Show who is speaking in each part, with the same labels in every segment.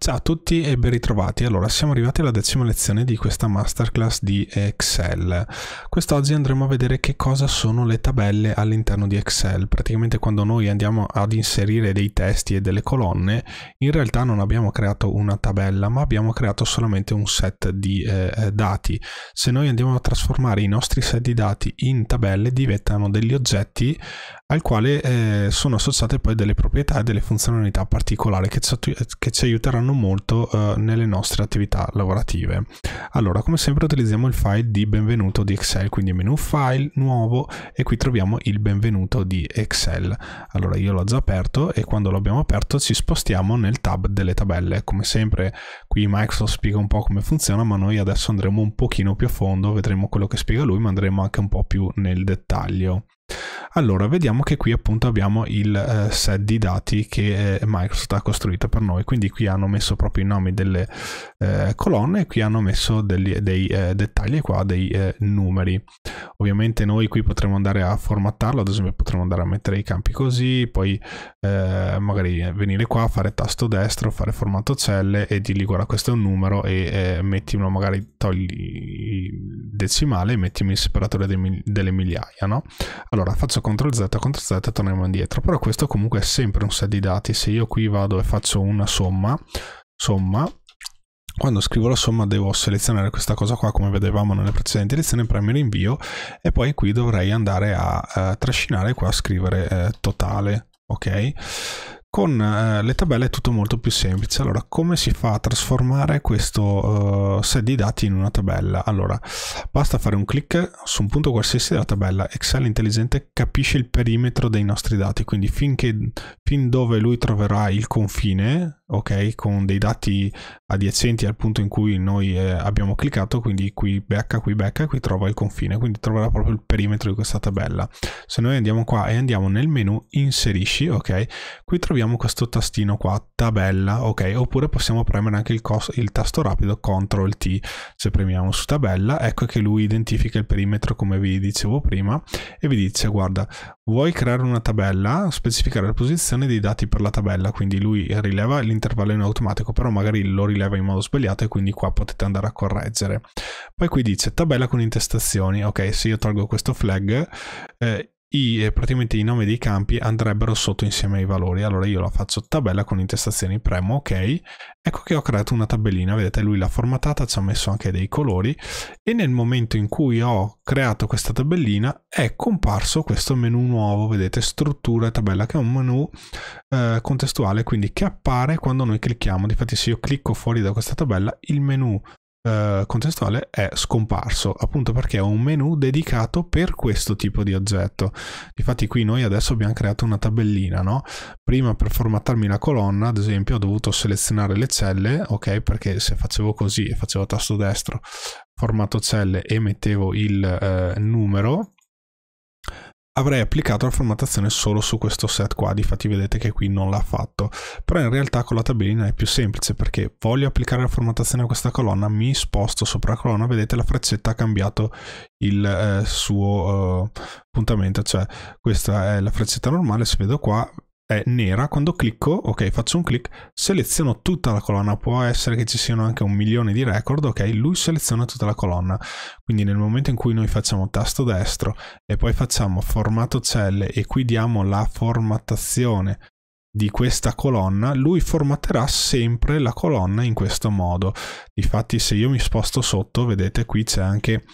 Speaker 1: Ciao a tutti e ben ritrovati. Allora, siamo arrivati alla decima lezione di questa masterclass di Excel. Quest'oggi andremo a vedere che cosa sono le tabelle all'interno di Excel. Praticamente quando noi andiamo ad inserire dei testi e delle colonne, in realtà non abbiamo creato una tabella, ma abbiamo creato solamente un set di eh, eh dati. Se noi andiamo a trasformare i nostri set di dati in tabelle, diventano degli oggetti al quale eh, sono associate poi delle proprietà e delle funzionalità particolari che ci, che ci aiuteranno molto eh, nelle nostre attività lavorative. Allora, come sempre utilizziamo il file di benvenuto di Excel, quindi menu file, nuovo e qui troviamo il benvenuto di Excel. Allora, io l'ho già aperto e quando l'abbiamo aperto ci spostiamo nel tab delle tabelle. Come sempre qui Microsoft spiega un po' come funziona, ma noi adesso andremo un pochino più a fondo, vedremo quello che spiega lui, ma andremo anche un po' più nel dettaglio. Allora, vediamo che qui appunto abbiamo il eh, set di dati che eh, Microsoft ha costruito per noi, quindi qui hanno messo proprio i nomi delle eh, colonne e qui hanno messo degli, dei eh, dettagli qua, dei eh, numeri. Ovviamente noi qui potremmo andare a formattarlo, ad esempio potremmo andare a mettere i campi così, poi eh, magari venire qua, fare tasto destro, fare formato celle e dirgli guarda questo è un numero e mettimelo magari togli il decimale e mettimi il separatore dei, delle migliaia, no? Allora, allora faccio CTRL Z, CTRL Z e torniamo indietro, però questo comunque è sempre un set di dati, se io qui vado e faccio una somma, somma, quando scrivo la somma devo selezionare questa cosa qua come vedevamo nelle precedenti lezioni, premere invio e poi qui dovrei andare a eh, trascinare qua a scrivere eh, totale, ok? Con eh, le tabelle è tutto molto più semplice. Allora, come si fa a trasformare questo eh, set di dati in una tabella? Allora, basta fare un clic su un punto qualsiasi della tabella. Excel intelligente capisce il perimetro dei nostri dati, quindi finché, fin dove lui troverà il confine, ok, con dei dati adiacenti al punto in cui noi eh, abbiamo cliccato, quindi qui becca, qui becca, qui trova il confine, quindi troverà proprio il perimetro di questa tabella. Se noi andiamo qua e andiamo nel menu inserisci, ok, qui troviamo questo tastino qua, tabella, ok, oppure possiamo premere anche il, il tasto rapido CTRL T, se premiamo su tabella, ecco che lui identifica il perimetro come vi dicevo prima e vi dice guarda, vuoi creare una tabella, specificare la posizione, manipolazione dei dati per la tabella, quindi lui rileva l'intervallo in automatico, però magari lo rileva in modo sbagliato e quindi qua potete andare a correggere. Poi qui dice tabella con intestazioni, ok se io tolgo questo flag eh, i, eh, praticamente i nomi dei campi andrebbero sotto insieme ai valori. Allora io la faccio tabella con intestazioni, premo ok, ecco che ho creato una tabellina, vedete lui l'ha formatata, ci ha messo anche dei colori e nel momento in cui ho creato questa tabellina è comparso questo menu nuovo, vedete struttura e tabella che è un menu eh, contestuale quindi che appare quando noi clicchiamo, difatti se io clicco fuori da questa tabella il menu eh, contestuale è scomparso, appunto perché è un menu dedicato per questo tipo di oggetto. Infatti qui noi adesso abbiamo creato una tabellina, no? Prima per formattarmi la colonna, ad esempio, ho dovuto selezionare le celle, ok? Perché se facevo così e facevo tasto destro, formato celle e mettevo il eh, numero, avrei applicato la formattazione solo su questo set qua, difatti vedete che qui non l'ha fatto, però in realtà con la tabellina è più semplice perché voglio applicare la formattazione a questa colonna, mi sposto sopra la colonna, vedete la freccetta ha cambiato il eh, suo eh, puntamento, cioè questa è la freccetta normale, se vedo qua è nera, quando clicco, ok faccio un clic, seleziono tutta la colonna, può essere che ci siano anche un milione di record, ok lui seleziona tutta la colonna, quindi nel momento in cui noi facciamo tasto destro e poi facciamo formato celle e qui diamo la formattazione di questa colonna, lui formatterà sempre la colonna in questo modo. Infatti se io mi sposto sotto, vedete qui c'è anche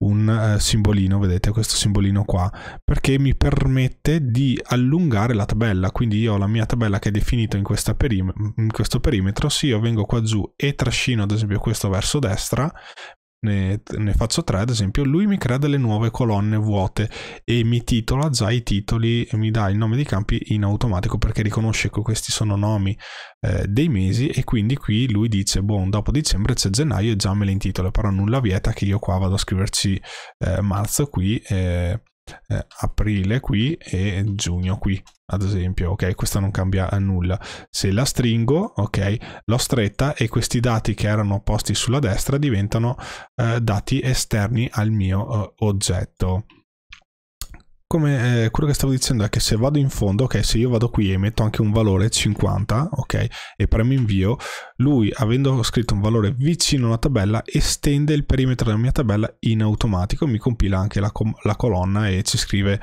Speaker 1: un uh, simbolino, vedete questo simbolino qua, perché mi permette di allungare la tabella, quindi io ho la mia tabella che è definita in, in questo perimetro, se io vengo qua giù e trascino ad esempio questo verso destra, ne, ne, faccio tre ad esempio, lui mi crea delle nuove colonne vuote e mi titola già i titoli e mi dà il nome dei campi in automatico perché riconosce che questi sono nomi eh, dei mesi e quindi qui lui dice, buon boh, dopo dicembre c'è gennaio e già me le intitola, però nulla vieta che io qua vado a scriverci eh, marzo qui. Eh, eh, aprile qui e giugno qui, ad esempio, ok? Questa non cambia a nulla. Se la stringo, ok, l'ho stretta e questi dati che erano posti sulla destra diventano eh, dati esterni al mio eh, oggetto come eh, quello che stavo dicendo è che se vado in fondo, ok, se io vado qui e metto anche un valore 50, ok, e premo invio, lui avendo scritto un valore vicino alla tabella estende il perimetro della mia tabella in automatico, mi compila anche la, la colonna e ci scrive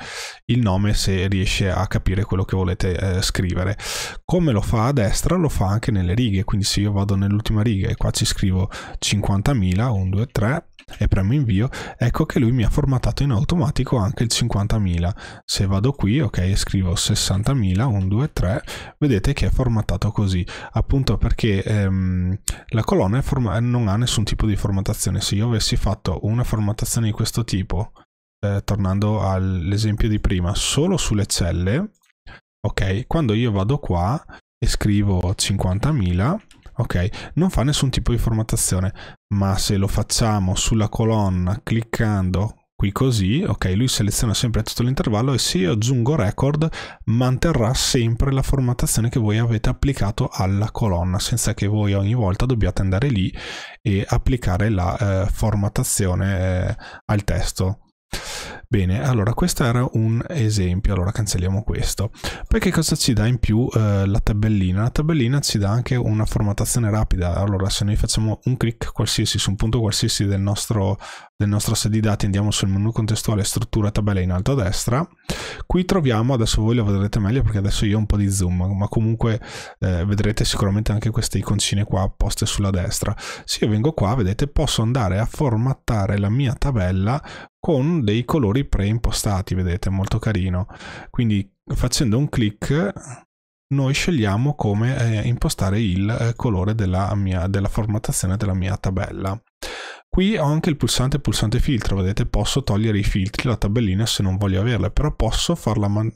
Speaker 1: il nome se riesce a capire quello che volete eh, scrivere. Come lo fa a destra, lo fa anche nelle righe, quindi se io vado nell'ultima riga e qua ci scrivo 50.000, 1, 2, 3 e premo invio, ecco che lui mi ha formatato in automatico anche il 50.000 60.000. Se vado qui, ok, e scrivo 60.000, 1, 2, 3, vedete che è formattato così, appunto perché ehm, la colonna non ha nessun tipo di formattazione. Se io avessi fatto una formattazione di questo tipo, eh, tornando all'esempio di prima, solo sulle celle, ok, quando io vado qua e scrivo 50.000, ok? Non fa nessun tipo di formattazione, ma se lo facciamo sulla colonna cliccando Qui così, ok, lui seleziona sempre tutto l'intervallo e se io aggiungo record manterrà sempre la formattazione che voi avete applicato alla colonna senza che voi ogni volta dobbiate andare lì e applicare la eh, formattazione eh, al testo. Bene, allora questo era un esempio, allora cancelliamo questo. Poi che cosa ci dà in più eh, la tabellina? La tabellina ci dà anche una formattazione rapida, allora se noi facciamo un clic qualsiasi su un punto qualsiasi del nostro, del nostro set di dati, andiamo sul menu contestuale struttura tabella in alto a destra, qui troviamo, adesso voi lo vedrete meglio perché adesso io ho un po' di zoom, ma comunque eh, vedrete sicuramente anche queste iconcine qua poste sulla destra. Se io vengo qua, vedete, posso andare a formattare la mia tabella con dei colori preimpostati, vedete, molto carino. Quindi facendo un clic noi scegliamo come eh, impostare il eh, colore della, mia, della formattazione della mia tabella. Qui ho anche il pulsante pulsante filtro, vedete posso togliere i filtri, la tabellina se non voglio averla, però posso, man-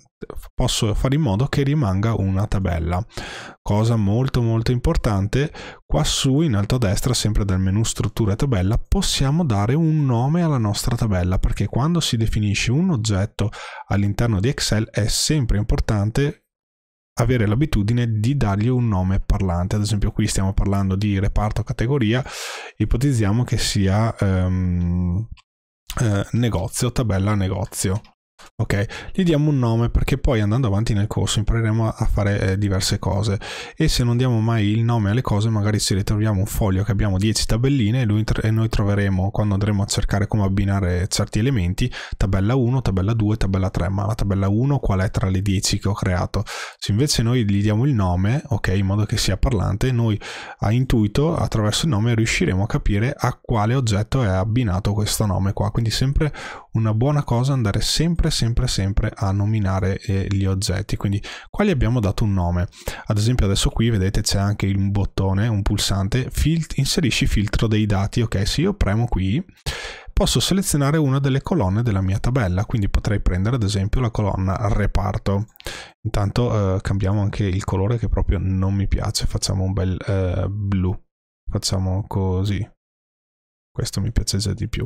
Speaker 1: posso fare in modo che rimanga una tabella. Cosa molto molto importante, qua su in alto a destra, sempre dal menu struttura e tabella, possiamo dare un nome alla nostra tabella, perché quando si definisce un oggetto all'interno di Excel è sempre importante avere l'abitudine di dargli un nome parlante. Ad esempio, qui stiamo parlando di reparto categoria, ipotizziamo che sia ehm, eh, negozio, tabella negozio. Ok, gli diamo un nome perché poi andando avanti nel corso impareremo a fare eh, diverse cose e se non diamo mai il nome alle cose magari ci ritroviamo un foglio che abbiamo 10 tabelline e, e noi troveremo quando andremo a cercare come abbinare certi elementi tabella 1, tabella 2, tabella 3 ma la tabella 1 qual è tra le 10 che ho creato? Se invece noi gli diamo il nome, ok, in modo che sia parlante noi a intuito attraverso il nome riusciremo a capire a quale oggetto è abbinato questo nome qua quindi sempre una buona cosa andare sempre, sempre, sempre a nominare eh, gli oggetti. Quindi qua gli abbiamo dato un nome. Ad esempio adesso qui vedete c'è anche un bottone, un pulsante, filt inserisci filtro dei dati. Ok, se io premo qui posso selezionare una delle colonne della mia tabella, quindi potrei prendere ad esempio la colonna reparto. Intanto eh, cambiamo anche il colore che proprio non mi piace, facciamo un bel eh, blu. Facciamo così, questo mi piace già di più.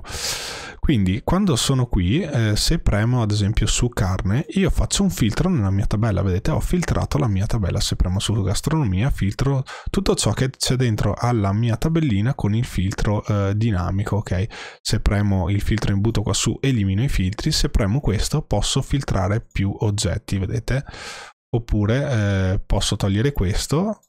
Speaker 1: Quindi quando sono qui, eh, se premo ad esempio su carne, io faccio un filtro nella mia tabella, vedete ho filtrato la mia tabella, se premo su gastronomia filtro tutto ciò che c'è dentro alla mia tabellina con il filtro eh, dinamico, ok? Se premo il filtro imbuto qua su elimino i filtri, se premo questo posso filtrare più oggetti, vedete? Oppure eh, posso togliere questo,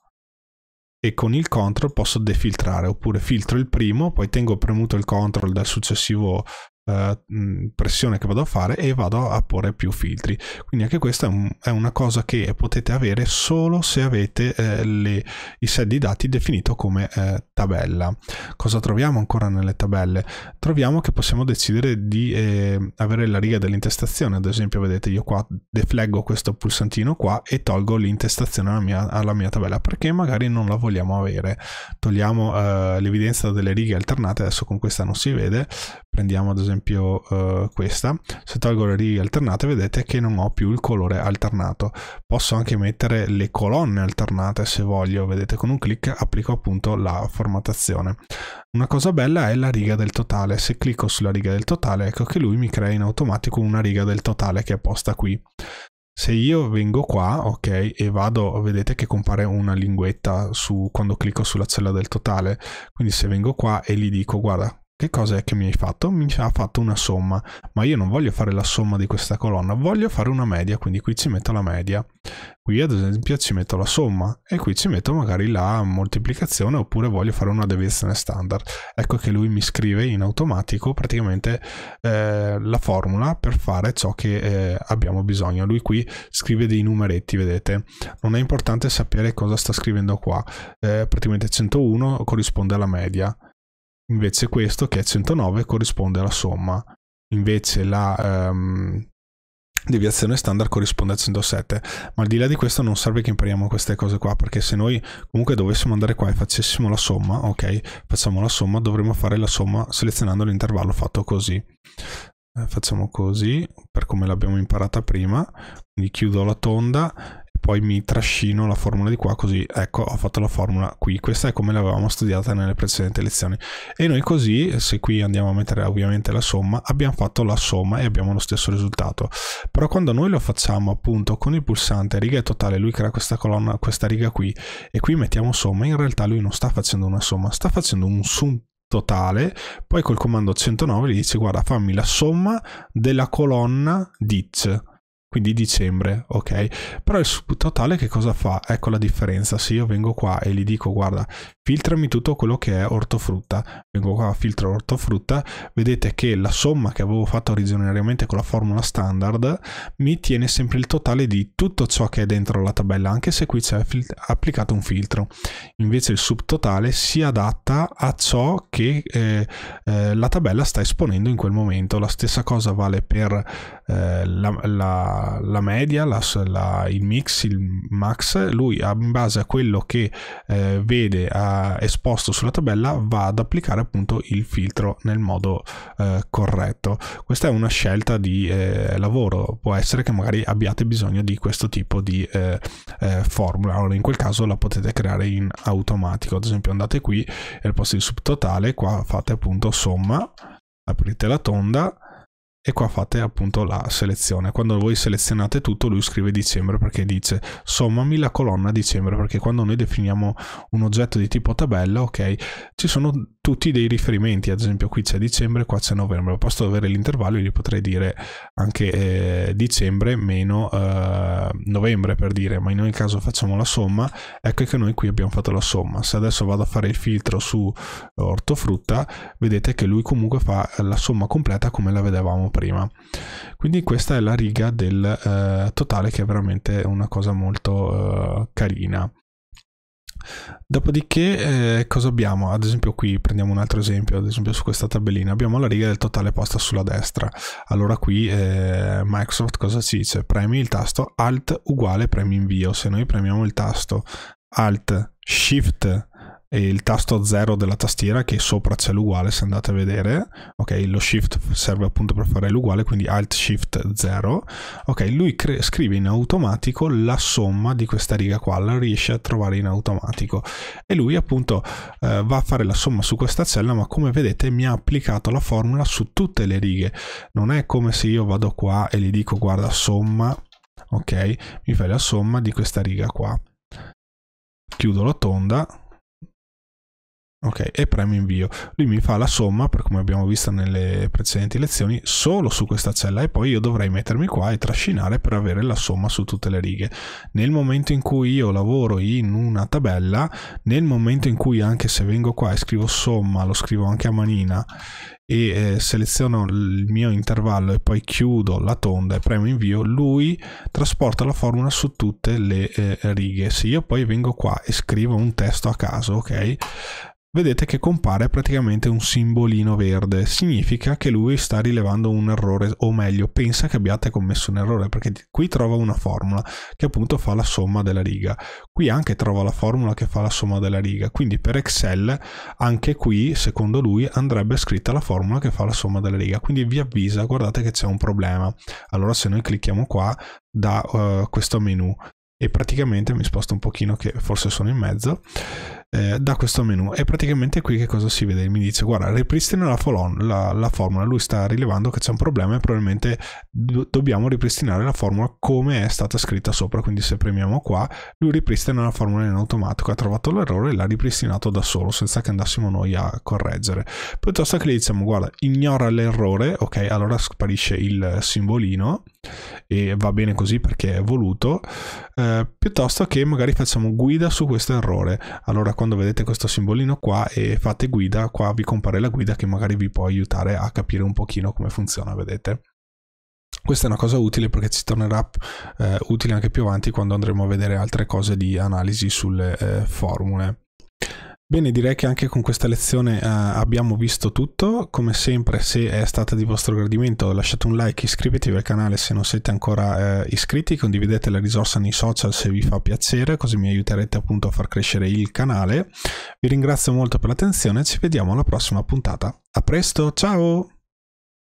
Speaker 1: e con il control posso defiltrare, oppure filtro il primo, poi tengo premuto il control dal successivo eh, pressione che vado a fare e vado a porre più filtri. Quindi anche questa è, un, è una cosa che potete avere solo se avete eh, le, i set di dati definito come eh, tabella. Cosa troviamo ancora nelle tabelle? Troviamo che possiamo decidere di eh, avere la riga dell'intestazione, ad esempio vedete io qua defleggo questo pulsantino qua e tolgo l'intestazione alla alla mia tabella perché magari non la vogliamo avere. Togliamo eh, l'evidenza delle righe alternate, adesso con questa non si vede, prendiamo ad esempio uh, questa, se tolgo le righe alternate vedete che non ho più il colore alternato. Posso anche mettere le colonne alternate se voglio, vedete con un clic applico appunto la formattazione. Una cosa bella è la riga del totale, se clicco sulla riga del totale ecco che lui mi crea in automatico una riga del totale che è posta qui. Se io vengo qua, ok, e vado, vedete che compare una linguetta su, quando clicco sulla cella del totale. Quindi se vengo qua e gli dico, guarda, che cosa è che mi hai fatto? Mi ha fatto una somma, ma io non voglio fare la somma di questa colonna, voglio fare una media, quindi qui ci metto la media. Qui ad esempio ci metto la somma e qui ci metto magari la moltiplicazione oppure voglio fare una deviazione standard. Ecco che lui mi scrive in automatico praticamente eh, la formula per fare ciò che eh, abbiamo bisogno. Lui qui scrive dei numeretti, vedete. Non è importante sapere cosa sta scrivendo qua. Eh, praticamente 101 corrisponde alla media invece questo che è 109 corrisponde alla somma, invece la um, deviazione standard corrisponde a 107, ma al di là di questo non serve che impariamo queste cose qua, perché se noi comunque dovessimo andare qua e facessimo la somma, ok, facciamo la somma, dovremmo fare la somma selezionando l'intervallo fatto così. Eh, facciamo così, per come l'abbiamo imparata prima, quindi chiudo la tonda poi mi trascino la formula di qua così ecco ho fatto la formula qui questa è come l'avevamo studiata nelle precedenti lezioni e noi così se qui andiamo a mettere ovviamente la somma abbiamo fatto la somma e abbiamo lo stesso risultato però quando noi lo facciamo appunto con il pulsante riga totale lui crea questa colonna questa riga qui e qui mettiamo somma in realtà lui non sta facendo una somma sta facendo un sum totale, poi col comando 109 gli dice guarda fammi la somma della colonna dit quindi dicembre, ok? Però il totale che cosa fa? Ecco la differenza, se io vengo qua e gli dico guarda filtrami tutto quello che è ortofrutta. Vengo qua, filtro ortofrutta, vedete che la somma che avevo fatto originariamente con la formula standard mi tiene sempre il totale di tutto ciò che è dentro la tabella, anche se qui c'è applicato un filtro. Invece il subtotale si adatta a ciò che eh, eh, la tabella sta esponendo in quel momento. La stessa cosa vale per eh, la, la, la, media, la, il mix, il max. Lui in base a quello che eh, vede a esposto sulla tabella va ad applicare appunto il filtro nel modo eh, corretto. Questa è una scelta di eh, lavoro, può essere che magari abbiate bisogno di questo tipo di eh, eh formula, allora in quel caso la potete creare in automatico, ad esempio andate qui e al posto di subtotale qua fate appunto somma, aprite la tonda, e qua fate appunto la selezione. Quando voi selezionate tutto lui scrive dicembre perché dice sommami la colonna dicembre perché quando noi definiamo un oggetto di tipo tabella, ok, ci sono tutti dei riferimenti, ad esempio qui c'è dicembre, qua c'è novembre, posso avere l'intervallo, e gli potrei dire anche eh, dicembre meno eh, novembre per dire, ma in ogni caso facciamo la somma, ecco che noi qui abbiamo fatto la somma, se adesso vado a fare il filtro su ortofrutta, vedete che lui comunque fa la somma completa come la vedevamo prima. Quindi questa è la riga del eh, totale che è veramente una cosa molto eh, carina. Dopodiché, eh, cosa abbiamo? Ad esempio, qui prendiamo un altro esempio, ad esempio su questa tabellina, abbiamo la riga del totale posta sulla destra. Allora qui eh, Microsoft cosa ci dice? Premi il tasto Alt uguale premi invio. Se noi premiamo il tasto Alt Shift il tasto 0 della tastiera che sopra c'è l'uguale se andate a vedere ok lo shift serve appunto per fare l'uguale quindi alt shift 0 ok lui scrive in automatico la somma di questa riga qua la riesce a trovare in automatico e lui appunto eh, va a fare la somma su questa cella ma come vedete mi ha applicato la formula su tutte le righe non è come se io vado qua e gli dico guarda somma ok mi fai la somma di questa riga qua chiudo la tonda Ok, e premo invio. Lui mi fa la somma, per come abbiamo visto nelle precedenti lezioni, solo su questa cella e poi io dovrei mettermi qua e trascinare per avere la somma su tutte le righe. Nel momento in cui io lavoro in una tabella, nel momento in cui anche se vengo qua e scrivo somma, lo scrivo anche a manina e eh, seleziono il mio intervallo e poi chiudo la tonda e premo invio, lui trasporta la formula su tutte le eh, righe. Se io poi vengo qua e scrivo un testo a caso, ok? vedete che compare praticamente un simbolino verde. Significa che lui sta rilevando un errore, o meglio, pensa che abbiate commesso un errore, perché qui trova una formula che appunto fa la somma della riga. Qui anche trova la formula che fa la somma della riga. Quindi per Excel, anche qui, secondo lui, andrebbe scritta la formula che fa la somma della riga. Quindi vi avvisa, guardate che c'è un problema. Allora se noi clicchiamo qua, da uh, eh, questo menu e praticamente mi sposto un pochino che forse sono in mezzo eh, da questo menu e praticamente qui che cosa si vede? Mi dice guarda ripristina la, la, la formula, lui sta rilevando che c'è un problema e probabilmente do dobbiamo ripristinare la formula come è stata scritta sopra, quindi se premiamo qua lui ripristina la formula in automatico, ha trovato l'errore e l'ha ripristinato da solo senza che andassimo noi a correggere, piuttosto che gli diciamo guarda ignora l'errore, ok allora sparisce il simbolino e va bene così perché è voluto, eh, piuttosto che magari facciamo guida su questo errore, allora qua quando vedete questo simbolino qua e fate guida, qua vi compare la guida che magari vi può aiutare a capire un pochino come funziona, vedete? Questa è una cosa utile perché ci tornerà eh, utile anche più avanti quando andremo a vedere altre cose di analisi sulle eh, formule. Bene, direi che anche con questa lezione eh, abbiamo visto tutto. Come sempre, se è stata di vostro gradimento, lasciate un like, iscrivetevi al canale se non siete ancora eh, iscritti, condividete la risorsa nei social se vi fa piacere, così mi aiuterete appunto a far crescere il canale. Vi ringrazio molto per l'attenzione, e ci vediamo alla prossima puntata. A presto, ciao!